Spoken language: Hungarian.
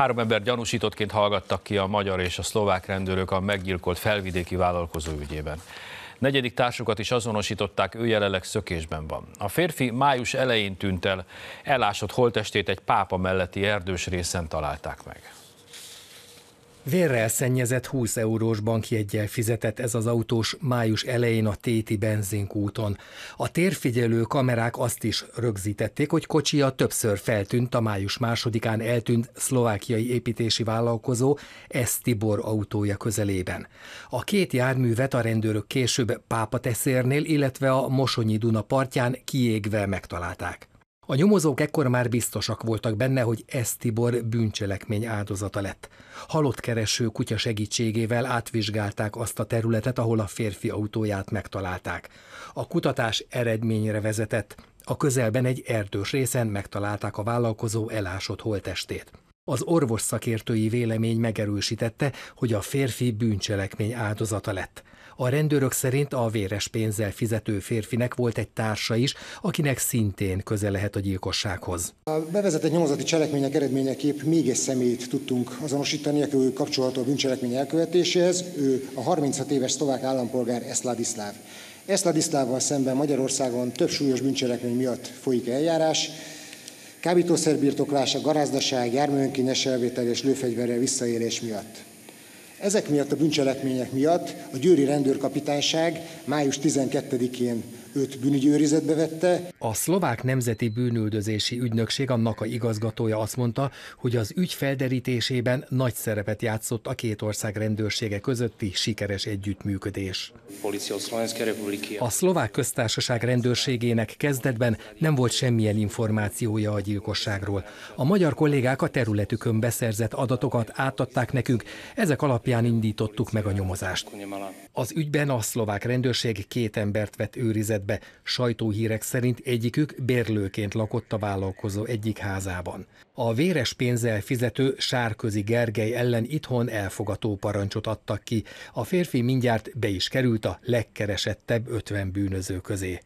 Három ember gyanúsítottként hallgattak ki a magyar és a szlovák rendőrök a meggyilkolt felvidéki vállalkozó ügyében. Negyedik társukat is azonosították, ő jelenleg szökésben van. A férfi május elején tűnt el, elásott holtestét egy pápa melletti erdős részen találták meg. Vérrel szennyezett 20 eurós bankjeggyel fizetett ez az autós május elején a Téti benzinkúton. A térfigyelő kamerák azt is rögzítették, hogy kocsia többször feltűnt a május másodikán eltűnt szlovákiai építési vállalkozó S. Tibor autója közelében. A két járművet a rendőrök később Pápa teszérnél, illetve a Mosonyi Duna partján kiégve megtalálták. A nyomozók ekkor már biztosak voltak benne, hogy ez Tibor bűncselekmény áldozata lett. Halott kereső kutya segítségével átvizsgálták azt a területet, ahol a férfi autóját megtalálták. A kutatás eredményre vezetett. A közelben egy erdős részen megtalálták a vállalkozó elásott holtestét. Az orvos szakértői vélemény megerősítette, hogy a férfi bűncselekmény áldozata lett. A rendőrök szerint a véres pénzzel fizető férfinek volt egy társa is, akinek szintén köze lehet a gyilkossághoz. A bevezetett nyomozati cselekmények eredményeképp még egy személyt tudtunk azonosítani, aki kapcsolható a bűncselekmény elkövetéséhez. Ő a 36 éves szlovák állampolgár Eszladiszláv. Eszladiszlávval szemben Magyarországon több súlyos bűncselekmény miatt folyik eljárás, kábítószerbirtoklása, garázdaság, járműönkényes elvétel és lőfegyverrel visszaélés miatt. Ezek miatt a bűncselekmények miatt a Győri Rendőrkapitányság május 12-én őt bűnügyi őrizetbe vette. A szlovák nemzeti bűnüldözési ügynökség annak a igazgatója azt mondta, hogy az ügy felderítésében nagy szerepet játszott a két ország rendőrsége közötti sikeres együttműködés. A szlovák köztársaság rendőrségének kezdetben nem volt semmilyen információja a gyilkosságról. A magyar kollégák a területükön beszerzett adatokat átadták nekünk, ezek alapján indítottuk meg a nyomozást. Az ügyben a szlovák rendőrség két embert vett őrizetbe helyzetbe. Sajtóhírek szerint egyikük bérlőként lakott a vállalkozó egyik házában. A véres pénzzel fizető Sárközi Gergely ellen itthon elfogató parancsot adtak ki. A férfi mindjárt be is került a legkeresettebb 50 bűnöző közé.